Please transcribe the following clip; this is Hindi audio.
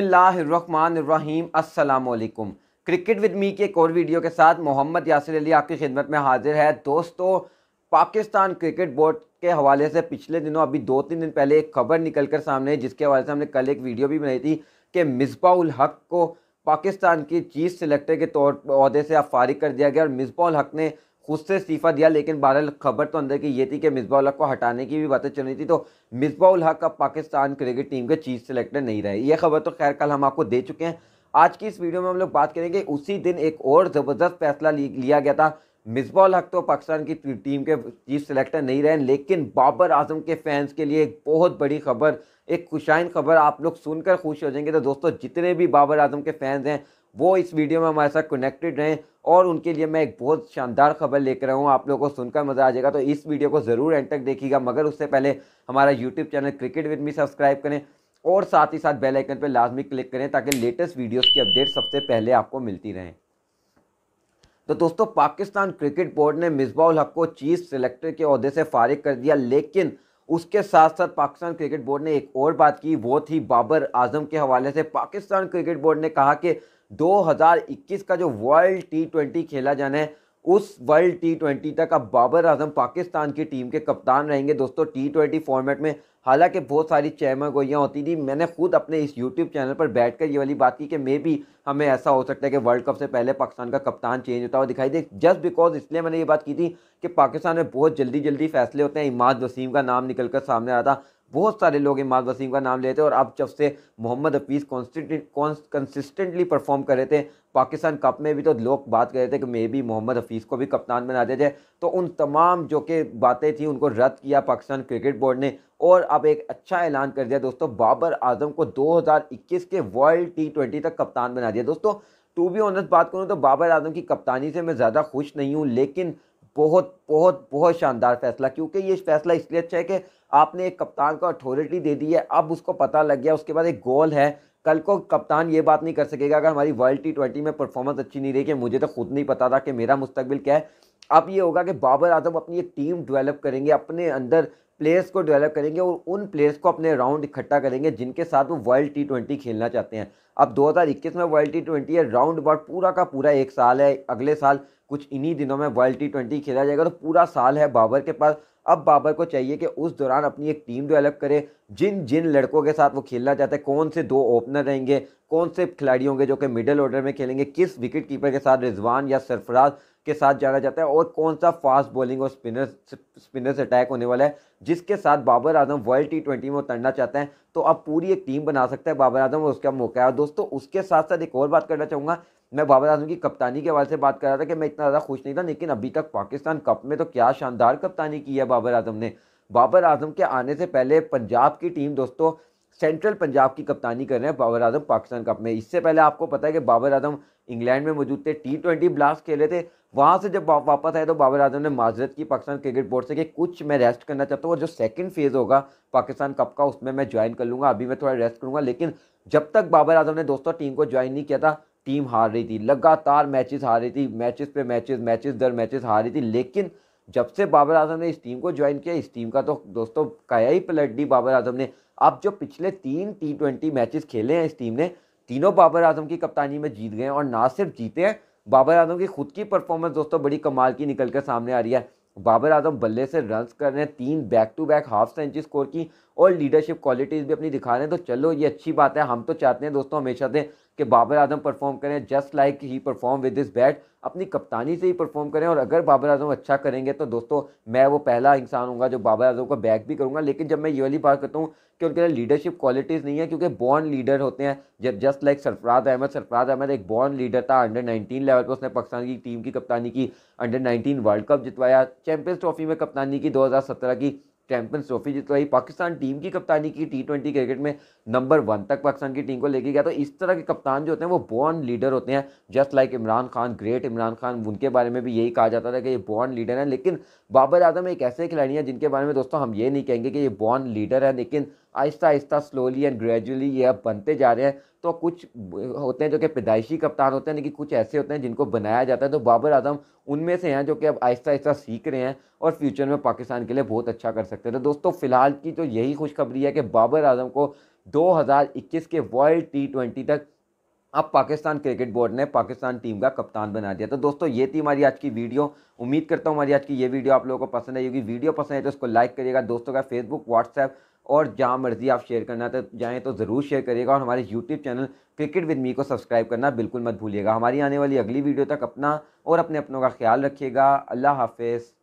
बिसमीम क्रिकेट विद मी के एक और वीडियो के साथ मोहम्मद यासिर अली आपकी खिदमत में हाजिर है दोस्तों पाकिस्तान क्रिकेट बोर्ड के हवाले से पिछले दिनों अभी दो तीन दिन पहले एक खबर निकल कर सामने जिसके हवाले से हमने कल एक वीडियो भी बनाई थी कि मिसबाउल हक को पाकिस्तान की चीफ सेलेक्टर के तौर अहदे से अब फारिग कर दिया गया और मिसबाउल हक ने खुद से इस्तीफ़ा दिया लेकिन बहरहाल खबर तो अंदर की ये थी कि मिसबा हक को हटाने की भी बातें चल रही थी तो मिसबाउल हक अब पाकिस्तान क्रिकेट टीम के चीफ सेलेक्टर नहीं रहे ये खबर तो खैर कल हम आपको दे चुके हैं आज की इस वीडियो में हम लोग बात करेंगे उसी दिन एक और ज़बरदस्त फैसला लिया गया था मिसबा हक तो पाकिस्तान की टीम के चीफ सेलेक्टर नहीं रहे लेकिन बाबर आजम के फैंस के लिए एक बहुत बड़ी खबर एक खुशाइन खबर आप लोग सुनकर खुश हो जाएंगे तो दोस्तों जितने भी बाबर आजम के फैंस हैं वो इस वीडियो में हमारे साथ कनेक्टेड रहें और उनके लिए मैं एक बहुत शानदार खबर लेकर रहा हूँ आप लोगों को सुनकर मज़ा आ जाएगा तो इस वीडियो को ज़रूर एंड तक देखिएगा मगर उससे पहले हमारा YouTube channel cricket with me subscribe करें और साथ ही साथ बेल आइकन पर लाजमी क्लिक करें ताकि लेटेस्ट वीडियोज़ की अपडेट सबसे पहले आपको मिलती रहें तो दोस्तों पाकिस्तान क्रिकेट बोर्ड ने मिसबाउल हक को चीफ सेलेक्टर के अहदे से फारिग कर दिया लेकिन उसके साथ साथ पाकिस्तान क्रिकेट बोर्ड ने एक और बात की वो थी बाबर आजम के हवाले से पाकिस्तान क्रिकेट बोर्ड ने कहा कि 2021 का जो वर्ल्ड टी ट्वेंटी खेला जाना है उस वर्ल्ड टी ट्वेंटी तक अब बाबर आजम पाकिस्तान की टीम के कप्तान रहेंगे दोस्तों टी ट्वेंटी फॉर्मेट में हालांकि बहुत सारी चैमा गोइयाँ होती थी मैंने खुद अपने इस यूट्यूब चैनल पर बैठकर ये वाली बात की कि मे भी हमें ऐसा हो सकता है कि वर्ल्ड कप से पहले पाकिस्तान का कप्तान चेंज होता हुआ दिखाई दे जस्ट बिकॉज इसलिए मैंने ये बात की थी कि पाकिस्तान में बहुत जल्दी जल्दी फैसले होते हैं इमाद वसीम का नाम निकल कर सामने आता था बहुत सारे लोग इमाद वसीम का नाम लेते हैं और अब जब से मोहम्मद हफीज़ कंसिस्टेंटली परफॉर्म कर रहे थे पाकिस्तान कप में भी तो लोग बात कर रहे थे कि मे बी मोहम्मद हफीज़ को भी कप्तान बना देते तो उन तमाम जो कि बातें थी उनको रद्द किया पाकिस्तान क्रिकेट बोर्ड ने और अब एक अच्छा ऐलान कर दिया दोस्तों बाबर आजम को दो के वर्ल्ड टी ट्वेंटी तक कप्तान बना दिया दोस्तों टू बी ऑनस्ट बात करूँ तो बाबर आजम की कप्तानी से मैं ज़्यादा खुश नहीं हूँ लेकिन बहुत बहुत बहुत शानदार फैसला क्योंकि ये फैसला इसलिए अच्छा है कि आपने एक कप्तान को अथॉरिटी दे दी है अब उसको पता लग गया उसके बाद एक गोल है कल को कप्तान ये बात नहीं कर सकेगा अगर हमारी वर्ल्ड टी ट्वेंटी में परफॉर्मेंस अच्छी नहीं रही कि मुझे तो खुद नहीं पता था कि मेरा मुस्तबिल क्या है अब ये होगा कि बाबर आजम अपनी एक टीम डेवलप करेंगे अपने अंदर प्लेयर्स को डेवलप करेंगे और उन प्लेयर्स को अपने राउंड इकट्ठा करेंगे जिनके साथ वो वर्ल्ड टी ट्वेंटी खेलना चाहते हैं अब 2021 में वर्ल्ड टी ट्वेंटी है राउंड अबाउट पूरा का पूरा एक साल है अगले साल कुछ इन्हीं दिनों में वर्ल्ड टी ट्वेंटी खेला जाएगा तो पूरा साल है बाबर के पास अब बाबर को चाहिए कि उस दौरान अपनी एक टीम डेवलप करे जिन जिन लड़कों के साथ वो खेलना चाहते हैं कौन से दो ओपनर रहेंगे कौन से खिलाड़ी होंगे जो कि मिडिल ऑर्डर में खेलेंगे किस विकेट कीपर के साथ रिजवान या सरफराज के साथ जाना जाता है और कौन सा फास्ट बॉलिंग और स्पिनर स्पिनर्स अटैक होने वाला है जिसके साथ Babar Azam world T twenty में उतरना चाहते हैं तो अब पूरी एक टीम बना सकता है बाबर आजम और उसका मौका है दोस्तों उसके साथ साथ एक और बात करना चाहूँगा मैं बाबर आजम की कप्तानी के हवाले से बात कर रहा था कि मैं इतना ज़्यादा खुश नहीं था लेकिन अभी तक पाकिस्तान कप में तो क्या शानदार कप्तानी की है बाबर आजम ने बाबर आजम के आने से पहले पंजाब की टीम दोस्तों सेंट्रल पंजाब की कप्तानी कर रहे हैं बाबर आजम पाकिस्तान कप में इससे पहले आपको पता है कि बाबर आजम इंग्लैंड में मौजूद थे टी ट्वेंटी ब्लास्ट खेले थे वहाँ से जब वापस आए तो बाबर आजम ने माजरत की पाकिस्तान क्रिकेट बोर्ड से कि कुछ मैं रेस्ट करना चाहता हूँ और जो सेकंड फेज़ होगा पाकिस्तान कप का उसमें मैं ज्वाइन कर लूँगा अभी मैं थोड़ा रेस्ट करूँगा लेकिन जब तक बाबर आजम ने दोस्तों टीम को ज्वाइन नहीं किया था टीम हार रही थी लगातार मैचेस हार रही थी मैचेस पे मैचेस मैचेस दर मैचेस हार रही थी लेकिन जब से बाबर आजम ने इस टीम को ज्वाइन किया इस टीम का तो दोस्तों काया ही पलट दी बाबर आजम ने अब जो पिछले तीन टी ट्वेंटी मैचेस खेले हैं इस टीम ने तीनों बाबर आजम की कप्तानी में जीत गए और ना सिर्फ जीते हैं बाबर आजम की खुद की परफॉर्मेंस दोस्तों बड़ी कमाल की निकल कर सामने आ रही है बाबर आजम बल्ले से रन कर रहे हैं तीन back to back half century score की और लीडरशिप क्वालिटीज़ भी अपनी दिखा रहे हैं तो चलो ये अच्छी बात है हम तो चाहते हैं दोस्तों हमेशा से कि बाबर आजम परफॉर्म करें जस्ट लाइक ही परफॉर्म विद दिस बैट अपनी कप्तानी से ही परफॉर्म करें और अगर बाबर आजम अच्छा करेंगे तो दोस्तों मैं वो पहला इंसान हूँ जो बाबर आजम का बैक भी करूँगा लेकिन जब मैं ये वाली बात करता हूँ कि उनके लिए लीडरशिप क्वालिटीज़ नहीं है क्योंकि बॉर्न लीडर होते हैं जस्ट लाइक सरफराज अहमद सरफराज अहमद एक बॉर्न लीडर था अंडर 19 लेवल पर उसने पाकिस्तान की टीम की कप्तानी की अंडर 19 वर्ल्ड कप जितवाया चैंपियंस ट्रॉफी में कप्तानी की 2017 की चैंपियंस ट्रॉफी जितवाई पाकिस्तान टीम की कप्तानी की टी ट्वेंटी क्रिकेट में नंबर वन तक पाकिस्तान की टीम को लेके गया तो इस तरह के कप्तान जो होते हैं वो बॉन्ड लीडर होते हैं just like Imran Khan great Imran Khan उनके बारे में भी यही कहा जाता था कि ये बॉन्ड लीडर हैं लेकिन बाबर आजम एक ऐसे खिलाड़ी हैं जिनके बारे में दोस्तों हम ये नहीं कहेंगे कि ये बॉन्ड लीडर है लेकिन आहिस्ता आहिस्ता स्लोली एंड ग्रेजुअली ये अब बनते जा रहे हैं तो कुछ होते हैं जो कि पैदाइशी कप्तान होते हैं लेकिन कुछ ऐसे होते हैं जिनको बनाया जाता है तो बाबर आजम उनमें से हैं जो कि अब आहिस्ता आहिस्ता सीख रहे हैं और फ्यूचर में पाकिस्तान के लिए बहुत अच्छा कर सकते हैं तो दोस्तों फ़िलहाल की तो यही खुशखबरी है कि बाबर आजम को दो के वर्ल्ड टी ट्वेंटी तक अब पाकिस्तान क्रिकेट बोर्ड ने पाकिस्तान टीम का कप्तान बना दिया तो दोस्तों ये थी हमारी आज की वीडियो उम्मीद करता हूँ हमारी आज की ये वीडियो आप लोगों को पसंद आई होगी वीडियो पसंद है तो उसको लाइक करिएगा दोस्तों का फेसबुक व्हाट्सएप और जहाँ मर्जी आप शेयर करना तो जाएँ तो ज़रूर शेयर करिएगा और हमारे YouTube channel cricket with me को सब्सक्राइब करना बिल्कुल मत भूलिएगा हमारी आने वाली अगली वीडियो तक अपना और अपने अपनों का ख्याल रखिएगा अल्लाह हाफिज़